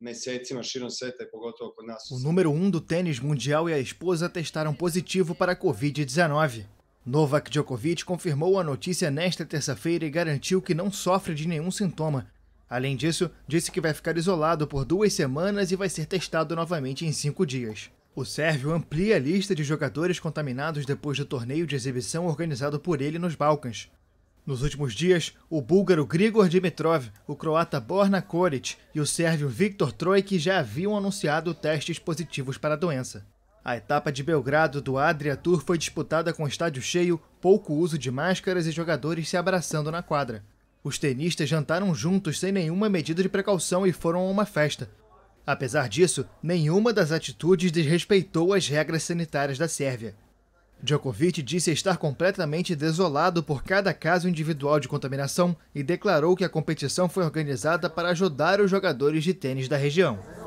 mesecima širom sveta i pogotovo kod nas. O número 1 um do tênis mundial e a esposa testaram positivo para a Covid-19. Novak Djokovic confirmou a notícia nesta terça-feira e garantiu que não sofre de nenhum sintoma. Além disso, disse que vai ficar isolado por duas semanas e vai ser testado novamente em cinco dias. O sérvio amplia a lista de jogadores contaminados depois do torneio de exibição organizado por ele nos Balcãs. Nos últimos dias, o búlgaro Grigor Dimitrov, o croata Borna Koric e o sérvio Viktor Troik já haviam anunciado testes positivos para a doença. A etapa de Belgrado do Adria Tour foi disputada com estádio cheio, pouco uso de máscaras e jogadores se abraçando na quadra. Os tenistas jantaram juntos sem nenhuma medida de precaução e foram a uma festa. Apesar disso, nenhuma das atitudes desrespeitou as regras sanitárias da Sérvia. Djokovic disse estar completamente desolado por cada caso individual de contaminação e declarou que a competição foi organizada para ajudar os jogadores de tênis da região.